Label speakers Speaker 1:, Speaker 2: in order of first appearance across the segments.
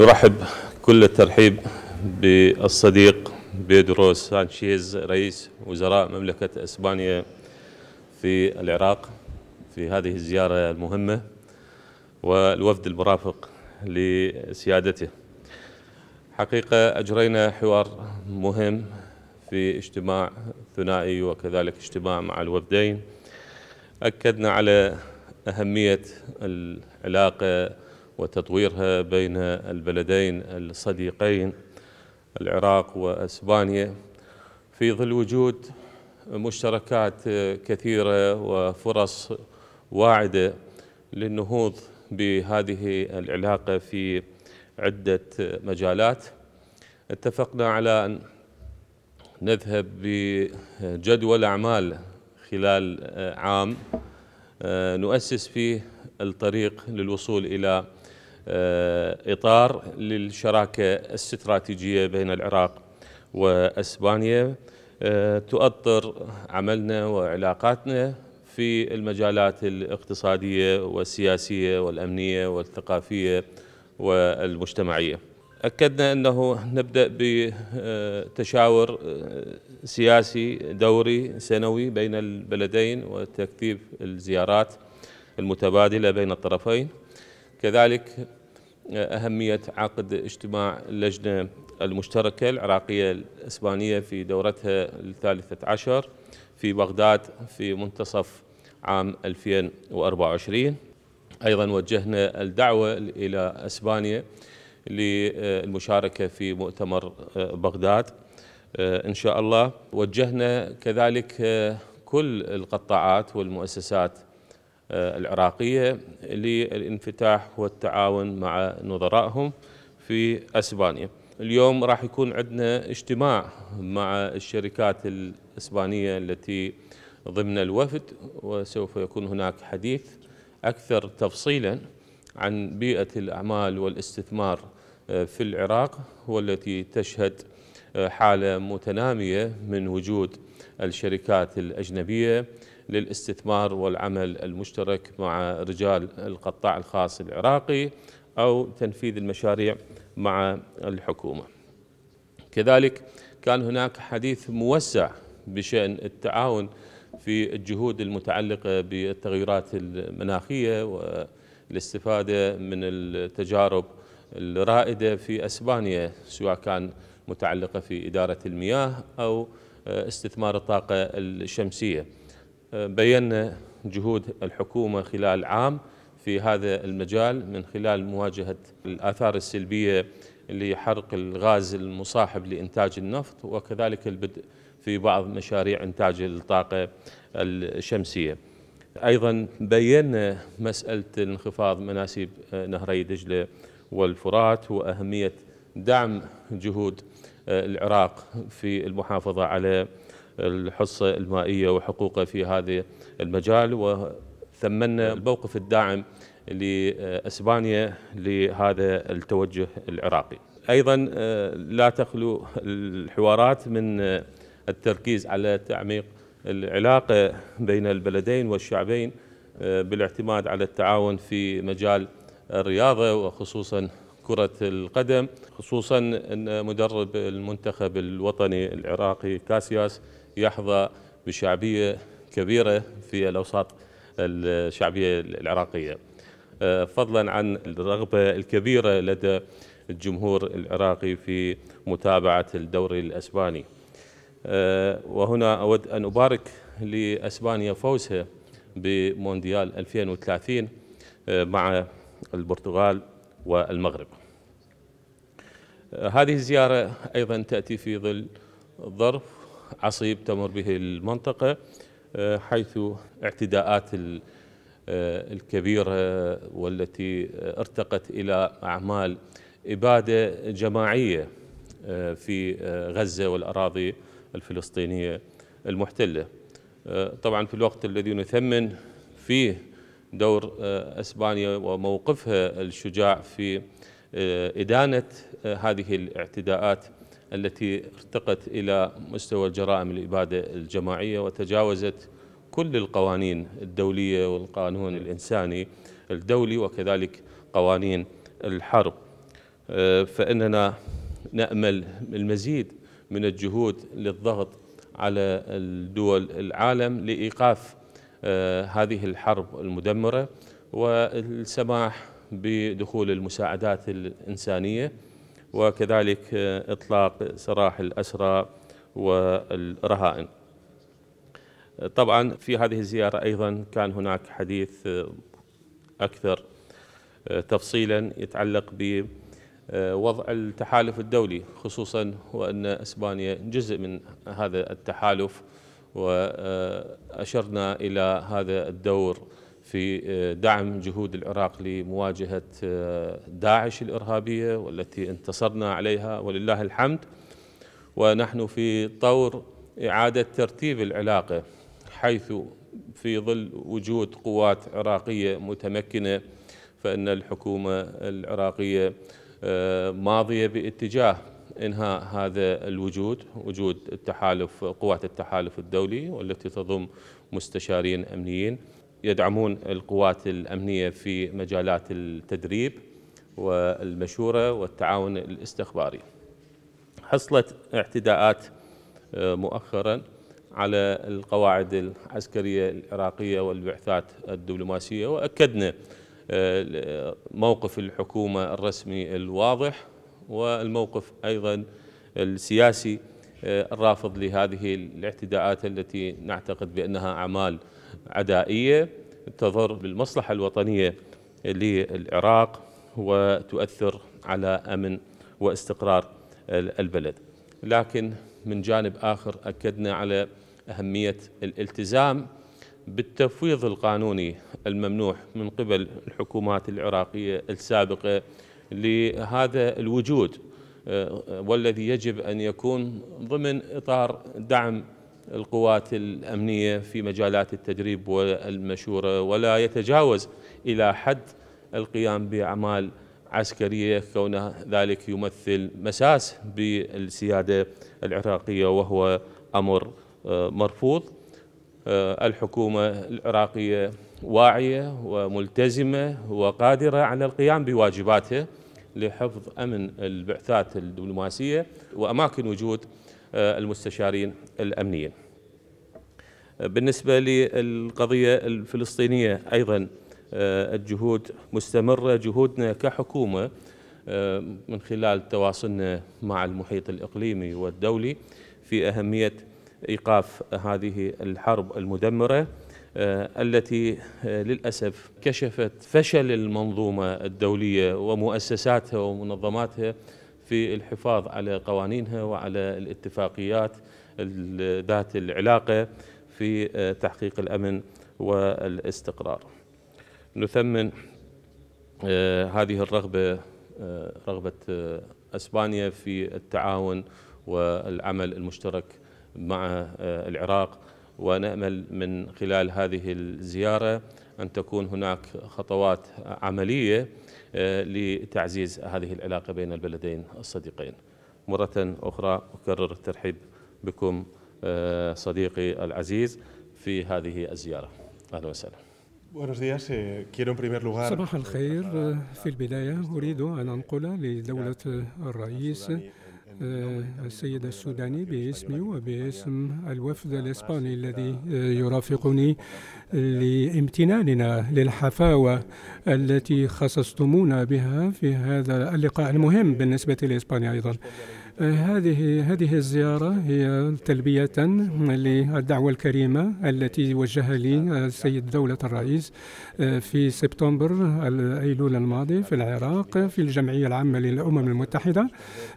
Speaker 1: نرحب كل الترحيب بالصديق بيدرو سانشيز رئيس وزراء مملكة إسبانيا في العراق في هذه الزيارة المهمة والوفد المرافق لسيادته حقيقة أجرينا حوار مهم في اجتماع ثنائي وكذلك اجتماع مع الوفدين أكدنا على أهمية العلاقة وتطويرها بين البلدين الصديقين العراق واسبانيا في ظل وجود مشتركات كثيره وفرص واعده للنهوض بهذه العلاقه في عده مجالات اتفقنا على ان نذهب بجدول اعمال خلال عام آه، نؤسس فيه الطريق للوصول الى آه، إطار للشراكة الاستراتيجية بين العراق وأسبانيا آه، تؤطر عملنا وعلاقاتنا في المجالات الاقتصادية والسياسية والأمنية والثقافية والمجتمعية أكدنا أنه نبدأ بتشاور آه، سياسي دوري سنوي بين البلدين وتكثيف الزيارات المتبادلة بين الطرفين كذلك أهمية عقد اجتماع اللجنة المشتركة العراقية الإسبانية في دورتها الثالثة عشر في بغداد في منتصف عام 2024 أيضا وجهنا الدعوة إلى إسبانيا للمشاركة في مؤتمر آه، بغداد آه، إن شاء الله وجهنا كذلك آه، كل القطاعات والمؤسسات العراقية للانفتاح والتعاون مع نظرائهم في أسبانيا اليوم راح يكون عندنا اجتماع مع الشركات الإسبانية التي ضمن الوفد وسوف يكون هناك حديث أكثر تفصيلا عن بيئة الأعمال والاستثمار آه، في العراق والتي تشهد آه، حالة متنامية من وجود الشركات الأجنبية للاستثمار والعمل المشترك مع رجال القطاع الخاص العراقي أو تنفيذ المشاريع مع الحكومة كذلك كان هناك حديث موسع بشأن التعاون في الجهود المتعلقة بالتغيرات المناخية والاستفادة من التجارب الرائدة في أسبانيا سواء كان متعلقة في إدارة المياه أو استثمار الطاقة الشمسية بينا جهود الحكومة خلال عام في هذا المجال من خلال مواجهة الآثار السلبية لحرق الغاز المصاحب لإنتاج النفط وكذلك البدء في بعض مشاريع إنتاج الطاقة الشمسية أيضا بينا مسألة انخفاض مناسيب نهري دجلة والفرات وأهمية دعم جهود العراق في المحافظة على الحصة المائية وحقوقه في هذا المجال وثمنا الموقف الداعم لإسبانيا لهذا التوجه العراقي أيضا لا تخلو الحوارات من التركيز على تعميق العلاقة بين البلدين والشعبين بالاعتماد على التعاون في مجال الرياضة وخصوصا كرة القدم خصوصا أن مدرب المنتخب الوطني العراقي كاسياس يحظى بشعبية كبيرة في الأوساط الشعبية العراقية آه، فضلا عن الرغبة الكبيرة لدى الجمهور العراقي في متابعة الدوري الأسباني آه، وهنا أود أن أبارك لأسبانيا فوزها بمونديال 2030 آه، مع البرتغال والمغرب هذه الزيارة أيضا تأتي في ظل ظرف عصيب تمر به المنطقة آه، حيث اعتداءات آه، الكبيرة آه، والتي ارتقت إلى أعمال إبادة جماعية في غزة والأراضي الفلسطينية المحتلة طبعا في الوقت الذي نثمن فيه دور أسبانيا وموقفها الشجاع في إدانة هذه الاعتداءات التي ارتقت إلى مستوى الجرائم الإبادة الجماعية وتجاوزت كل القوانين الدولية والقانون الإنساني الدولي وكذلك قوانين الحرب آه، فإننا نأمل المزيد من الجهود للضغط على الدول العالم لإيقاف آه، هذه الحرب المدمرة والسماح بدخول المساعدات الإنسانية وكذلك آه، إطلاق سراح الأسرى والرهائن طبعا في هذه الزيارة أيضا كان هناك حديث آه، أكثر آه، تفصيلا يتعلق بوضع التحالف الدولي خصوصا وأن إسبانيا جزء من هذا التحالف وأشرنا إلى هذا الدور في آه، دعم جهود العراق لمواجهة آه، داعش الإرهابية والتي انتصرنا عليها ولله الحمد ونحن في طور إعادة ترتيب العلاقة حيث في ظل وجود قوات عراقية متمكنة فإن الحكومة العراقية آه، ماضية باتجاه إنهاء هذا الوجود وجود التحالف قوات التحالف الدولي والتي تضم مستشارين أمنيين يدعمون القوات الأمنية في مجالات التدريب والمشورة والتعاون الاستخباري حصلت اعتداءات آه، مؤخرا على القواعد العسكرية العراقية والبعثات الدبلوماسية وأكدنا آه، موقف الحكومة الرسمي الواضح والموقف أيضا السياسي آه، الرافض لهذه الاعتداءات التي نعتقد بأنها أعمال عدائية تضر بالمصلحة الوطنية للعراق وتؤثر على أمن واستقرار البلد لكن من جانب آخر أكدنا على أهمية الالتزام بالتفويض القانوني الممنوح من قبل الحكومات العراقية السابقة لهذا الوجود آه، والذي يجب أن يكون ضمن إطار دعم القوات الأمنية في مجالات التدريب والمشورة ولا يتجاوز إلى حد القيام بأعمال عسكرية كون ذلك يمثل مساس بالسيادة العراقية وهو أمر آه، مرفوض آه، الحكومة العراقية واعية وملتزمة وقادرة على القيام بواجباتها لحفظ أمن البعثات الدبلوماسية وأماكن وجود آه، المستشارين الأمنيين بالنسبة للقضية الفلسطينية أيضا آه، الجهود مستمرة جهودنا كحكومة آه، من خلال تواصلنا مع المحيط الإقليمي والدولي في أهمية إيقاف هذه الحرب المدمرة آه، التي آه، للأسف كشفت فشل المنظومة الدولية ومؤسساتها ومنظماتها في الحفاظ على قوانينها وعلى الاتفاقيات ذات العلاقة في آه، تحقيق الأمن والاستقرار نثمن هذه الرغبة رغبة أسبانيا في التعاون والعمل المشترك مع العراق ونامل من خلال هذه الزياره ان تكون هناك خطوات عمليه آه، لتعزيز هذه العلاقه بين البلدين الصديقين. مره اخرى اكرر الترحيب بكم آه، صديقي العزيز في هذه الزياره. اهلا وسهلا.
Speaker 2: Eh، صباح الخير آه، في البداية أريد أن أنقل لدولة الرئيس آه، السيد السوداني باسمي وباسم الوفد الإسباني الذي آه، يرافقني لامتناننا للحفاوة التي خصصتمونا بها في هذا اللقاء المهم بالنسبة لإسبانيا أيضا هذه هذه الزيارة هي تلبية للدعوة الكريمة التي وجهها لي السيد دولة الرئيس آه، في سبتمبر أيلول الماضي في العراق في الجمعية العامة للأمم المتحدة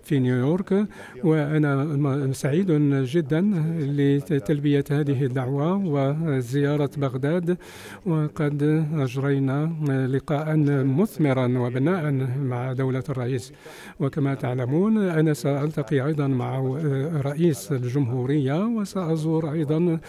Speaker 2: في نيويورك وأنا سعيد جدا لتلبية هذه الدعوة وزيارة بغداد وقد أجرينا لقاء مثمرا وبناء مع دولة الرئيس وكما تعلمون أنا سألت سألتقي أيضا مع رئيس الجمهورية وسأزور أيضا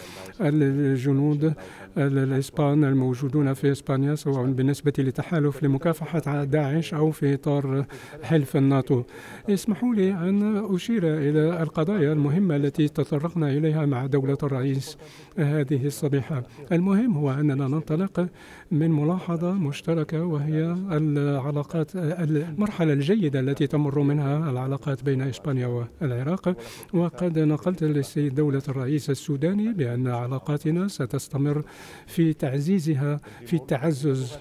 Speaker 2: الجنود الإسبان الموجودون في إسبانيا سواء بالنسبة لتحالف لمكافحة داعش أو في إطار حلف الناتو اسمحوا لي أن أشير إلى القضايا المهمة التي تطرقنا إليها مع دولة الرئيس هذه الصبيحة المهم هو أننا ننطلق من ملاحظة مشتركة وهي العلاقات المرحلة الجيدة التي تمر منها العلاقات بين إسبانيا إسبانيا والعراق وقد نقلت للسيد دولة الرئيس السوداني بأن علاقاتنا ستستمر في تعزيزها في التعزز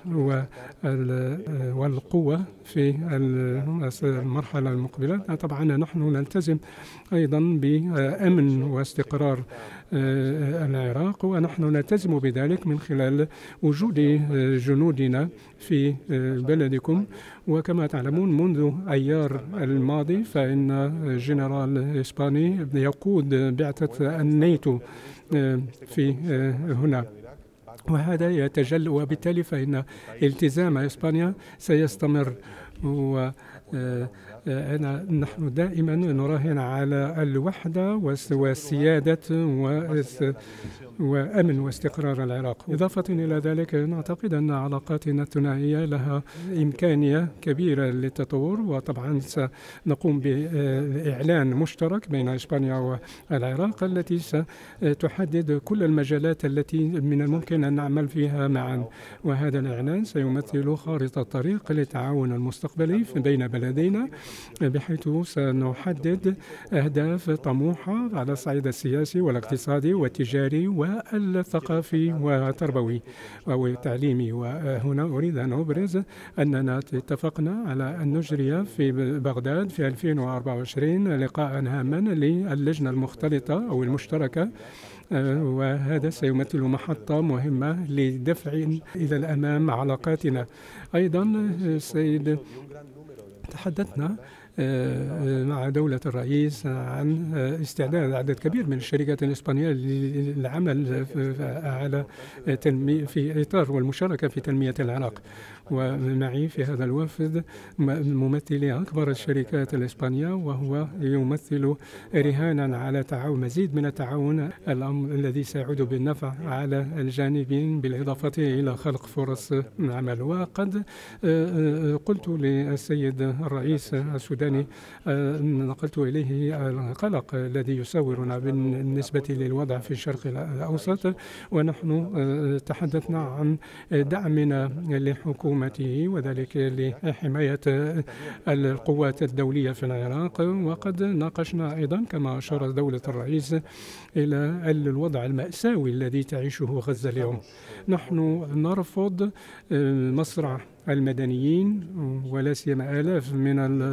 Speaker 2: والقوة في المرحلة المقبلة طبعا نحن نلتزم أيضا بأمن واستقرار العراق آه، ونحن نلتزم بذلك من خلال وجود آه، جنودنا في آه، بلدكم وكما تعلمون منذ أيار الماضي فإن جنرال إسباني يقود بعثة الناتو في هنا وهذا يتجلى وبالتالي فإن التزام إسبانيا سيستمر و أنا نحن دائما نراهن على الوحدة وسيادة وأمن واستقرار العراق إضافة إلى ذلك نعتقد أن علاقاتنا الثنائية لها إمكانية كبيرة للتطور وطبعا سنقوم بإعلان مشترك بين إسبانيا والعراق التي ستحدد كل المجالات التي من الممكن أن نعمل فيها معا وهذا الإعلان سيمثل خارطة طريق للتعاون المستقبلي بين بلدينا بحيث سنحدد أهداف طموحة على الصعيد السياسي والاقتصادي والتجاري والثقافي والتربوي أو التعليمي وهنا أريد أن أبرز أننا اتفقنا على أن نجري في بغداد في 2024 لقاء هاما للجنة المختلطة أو المشتركة وهذا سيمثل محطة مهمة لدفع إلى الأمام علاقاتنا أيضا السيد تحدثنا آه، آه، مع دولة الرئيس عن آه، استعداد عدد كبير من الشركات الإسبانية للعمل على في إطار والمشاركة في تنمية العراق ومعي في هذا الوفد ممثلي أكبر الشركات الإسبانية وهو يمثل رهانا على تعاون مزيد من التعاون الأمر الذي سيعود بالنفع على الجانبين بالإضافة إلى خلق فرص عمل وقد آه، آه، قلت للسيد الرئيس السوداني آه، نقلت إليه القلق الذي يساورنا بالنسبة للوضع في الشرق الأوسط ونحن تحدثنا عن دعمنا لحكومة حكومته وذلك لحماية القوات الدولية في العراق وقد ناقشنا أيضا كما أشارت دولة الرئيس إلى الوضع المأساوي الذي تعيشه غزة اليوم نحن نرفض آه، مصرع المدنيين ولا سيما آلاف من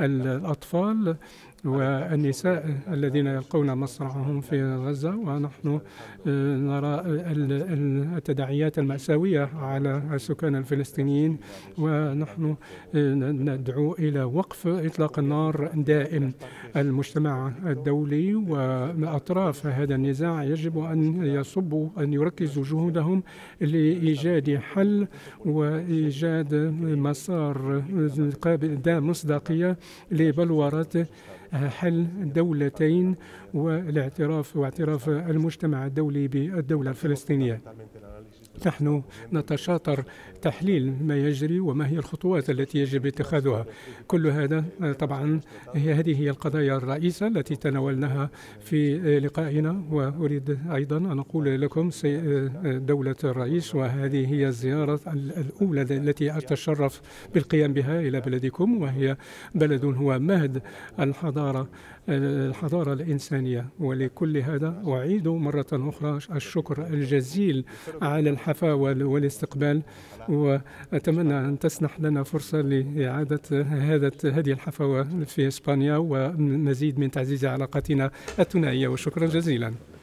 Speaker 2: الأطفال والنساء الذين يلقون مصرعهم في غزة ونحن آه، نرى التداعيات المأساوية على السكان الفلسطينيين ونحن آه، ندعو إلى وقف إطلاق النار دائم المجتمع الدولي وأطراف هذا النزاع يجب أن يصبوا أن يركزوا جهودهم لإيجاد حل وإيجاد مسار آه، قابل ذا مصداقية لبلورة حل دولتين والاعتراف واعتراف المجتمع الدولي بالدولة الفلسطينية نحن نتشاطر تحليل ما يجري وما هي الخطوات التي يجب اتخاذها كل هذا طبعا هي هذه هي القضايا الرئيسة التي تناولناها في لقائنا وأريد أيضا أن أقول لكم دولة الرئيس وهذه هي الزيارة الأولى التي أتشرف بالقيام بها إلى بلدكم وهي بلد هو مهد الحضارة الحضارة الإنسانية ولكل هذا أعيد مرة أخرى الشكر الجزيل على الحضارة الحفاوة والاستقبال وأتمنى أن تسنح لنا فرصة لإعادة هذا هذه الحفاوة في إسبانيا ومزيد من تعزيز علاقاتنا الثنائية وشكرا جزيلا